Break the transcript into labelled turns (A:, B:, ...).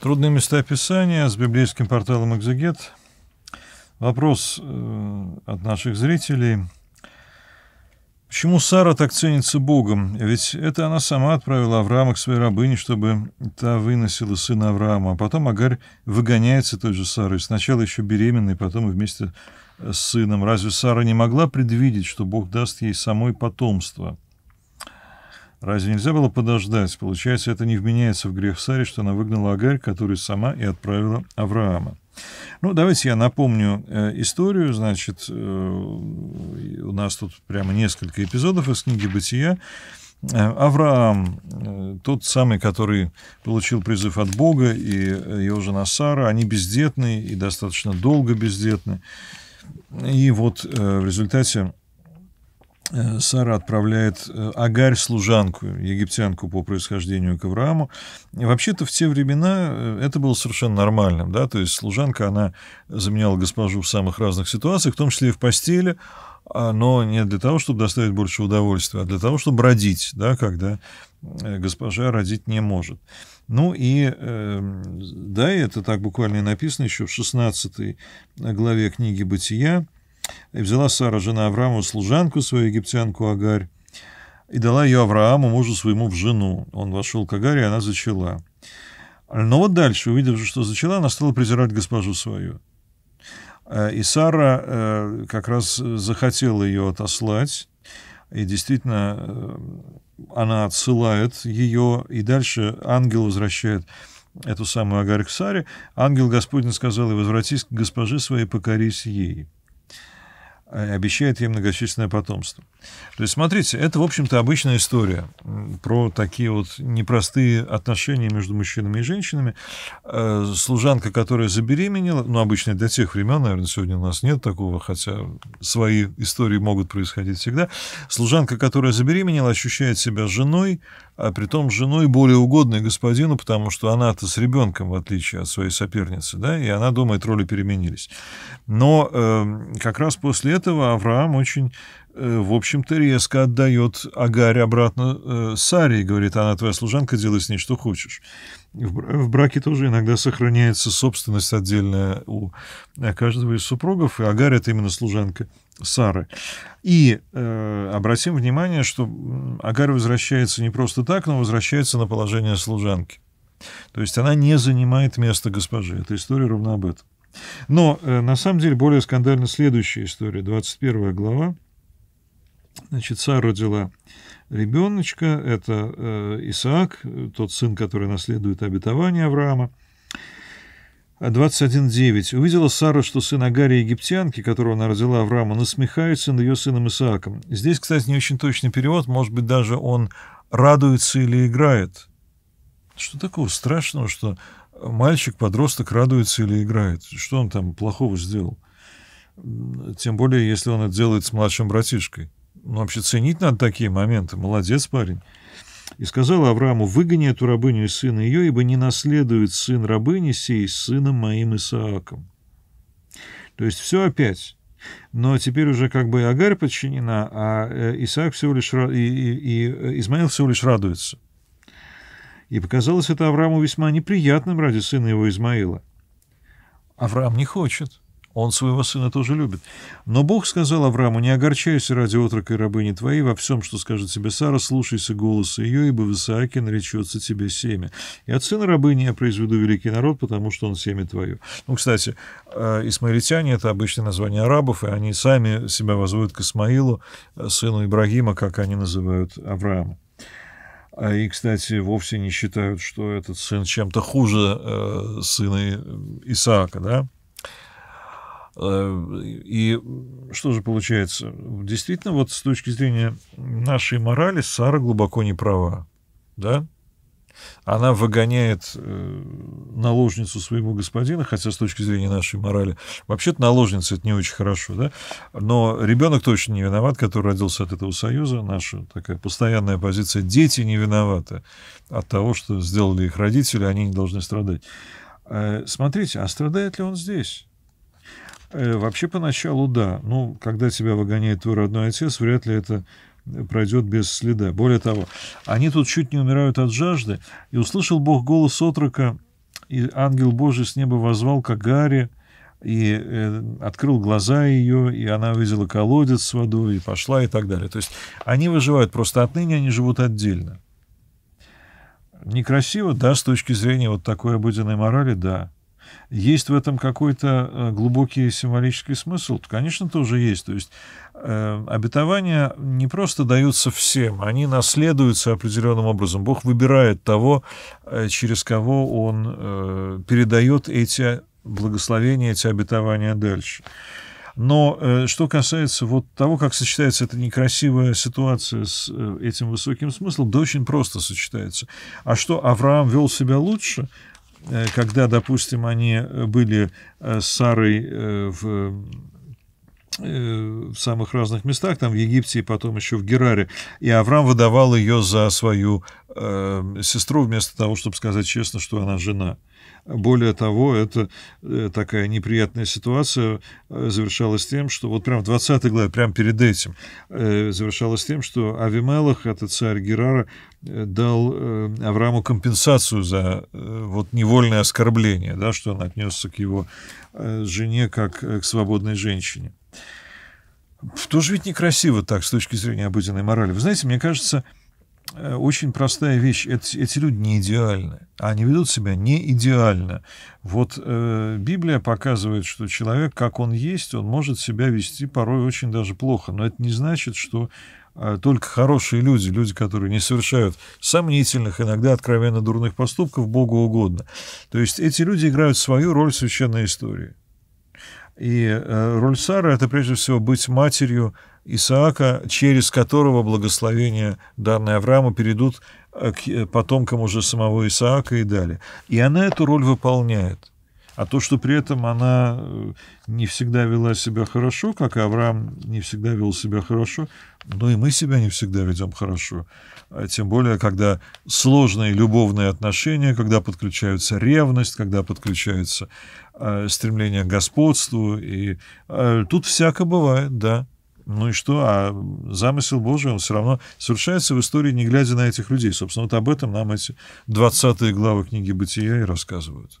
A: Трудные места описания с библейским порталом «Экзегет». Вопрос э, от наших зрителей. Почему Сара так ценится Богом? Ведь это она сама отправила Авраама к своей рабыне, чтобы та выносила сына Авраама. А потом Агарь выгоняется той же Сарой. Сначала еще беременной, потом и вместе с сыном. Разве Сара не могла предвидеть, что Бог даст ей самой потомство? — Разве нельзя было подождать? Получается, это не вменяется в грех Сари, что она выгнала Агарь, которую сама и отправила Авраама. Ну, давайте я напомню э, историю. Значит, э, у нас тут прямо несколько эпизодов из книги «Бытия». Э, Авраам, э, тот самый, который получил призыв от Бога, и э, его жена Сара, они бездетны и достаточно долго бездетны. И вот в результате Э, Сара отправляет э, Агарь служанку, египтянку по происхождению к Аврааму. И вообще-то в те времена э, это было совершенно нормальным, да, то есть служанка, она заменяла госпожу в самых разных ситуациях, в том числе и в постели, а, но не для того, чтобы доставить больше удовольствия, а для того, чтобы родить, да, когда госпожа родить не может. Ну и, эм, да, и это так буквально и написано еще в 16 главе книги «Бытия», и взяла Сара, жена Авраама, служанку свою, египтянку Агарь, и дала ее Аврааму, мужу своему, в жену. Он вошел к Агаре, и она зачала. Но вот дальше, увидев, что зачала, она стала презирать госпожу свою. Э, и Сара э, как раз захотела ее отослать, и действительно э, она отсылает ее, и дальше ангел возвращает эту самую Агарь к Саре. Ангел Господень сказал ей, возвратись к госпоже своей, покорись ей. Э, обещает ей многочисленное потомство. То есть, смотрите, это, в общем-то, обычная история про такие вот непростые отношения между мужчинами и женщинами. Э, служанка, которая забеременела, ну, обычно до тех времен, наверное, сегодня у нас нет такого, хотя свои истории могут происходить всегда. Служанка, которая забеременела, ощущает себя женой, а притом с женой более угодной господину, потому что она-то с ребенком, в отличие от своей соперницы, да, и она думает, роли переменились. Но э, как раз после этого Авраам очень э, в общем-то, резко отдает Агарь обратно э, Саре и говорит, она твоя служанка, делай с ней что хочешь. В, в браке тоже иногда сохраняется собственность отдельная у э, каждого из супругов, и Агарь — это именно служанка Сары. И э, обратим внимание, что Агарь возвращается не просто так, но возвращается на положение служанки. То есть она не занимает место госпожи. Эта история ровно об этом. Но э, на самом деле более скандально следующая история, 21 глава. Значит, Сара родила ребеночка, это э, Исаак, э, тот сын, который наследует обетование Авраама. 21.9. Увидела Сара, что сын Агари египтянки, которого она родила Авраама, насмехается над ее сыном Исааком. Здесь, кстати, не очень точный перевод, может быть, даже он радуется или играет. Что такого страшного, что мальчик, подросток радуется или играет? Что он там плохого сделал? Тем более, если он это делает с младшим братишкой. Ну, вообще, ценить надо такие моменты. Молодец парень. И сказал Аврааму, выгони эту рабыню и сына ее, ибо не наследует сын рабыни сей с сыном моим Исааком. То есть все опять. Но теперь уже как бы и Агарь подчинена, а э, Исаак всего лишь, и, и, и э, Измаил всего лишь радуется. И показалось это Аврааму весьма неприятным ради сына его Измаила. Авраам не хочет. Он своего сына тоже любит. Но Бог сказал Аврааму, не огорчайся ради отрока и рабыни твоей, во всем, что скажет тебе Сара, слушайся голоса ее, ибо в Исааке наречется тебе семя. И от сына рабыни я произведу великий народ, потому что он семя твое. Ну, кстати, э, исмаилитяне — это обычное название арабов, и они сами себя возводят к Исмаилу, э, сыну Ибрагима, как они называют Авраама. А, и, кстати, вовсе не считают, что этот сын чем-то хуже э, сына Исаака, да? Э, и что же получается? Действительно, вот с точки зрения нашей морали, Сара глубоко не права. Да? Она выгоняет э, наложницу своего господина, хотя с точки зрения нашей морали, вообще-то наложница это не очень хорошо, да? но ребенок точно не виноват, который родился от этого союза, наша такая постоянная позиция, дети не виноваты от того, что сделали их родители, они не должны страдать. Э, смотрите, а страдает ли он здесь? Э, вообще поначалу да. Ну, когда тебя выгоняет твой родной отец, вряд ли это э, пройдет без следа. Более того, они тут чуть не умирают от жажды, и услышал Бог голос отрока, и ангел Божий с неба возвал к Агаре, и э, открыл глаза ее, и она увидела колодец с водой, и пошла, и так далее. То есть они выживают, просто отныне они живут отдельно. Некрасиво, да, с точки зрения вот такой обыденной морали, да. Есть в этом какой-то э, глубокий символический смысл? конечно, тоже есть. То есть э, обетования не просто даются всем, они наследуются определенным образом. Бог выбирает того, э, через кого он э, передает эти благословения, эти обетования дальше. Но э, что касается вот того, как сочетается эта некрасивая ситуация с э, этим высоким смыслом, да очень просто сочетается. А что, Авраам вел себя лучше? Э, когда, допустим, они э, были э, с Сарой в в самых разных местах, там в Египте и потом еще в Гераре. И Авраам выдавал ее за свою э, сестру вместо того, чтобы сказать честно, что она жена. Более того, это э, такая неприятная ситуация э, завершалась тем, что вот прям в 20 главе, прямо перед этим, э, завершалась тем, что Авимелах, это царь Герара, дал Аврааму компенсацию за вот невольное оскорбление, да, что он отнесся к его жене как к свободной женщине. Тоже ведь некрасиво так с точки зрения обыденной морали. Вы знаете, мне кажется, Э, очень простая вещь. Эти, эти люди не идеальны. Они ведут себя не идеально. Вот э, Библия показывает, что человек, как он есть, он может себя вести порой очень даже плохо. Но это не значит, что э, только хорошие люди, люди, которые не совершают сомнительных, иногда откровенно дурных поступков, Богу угодно. То есть эти люди играют свою роль в священной истории. И э, роль Сары — это прежде всего быть матерью Исаака, через которого благословения, данные Аврааму, перейдут э, к э, потомкам уже самого Исаака и далее. И она эту роль выполняет. А то, что при этом она э, не всегда вела себя хорошо, как Авраам не всегда вел себя хорошо, ну и мы себя не всегда ведем хорошо. А тем более, когда сложные любовные отношения, когда подключаются ревность, когда подключаются э, стремление к господству. И, э, тут всяко бывает, да. Ну и что? А замысел Божий, он все равно совершается в истории, не глядя на этих людей. Собственно, вот об этом нам эти 20 главы книги «Бытия» и рассказывают.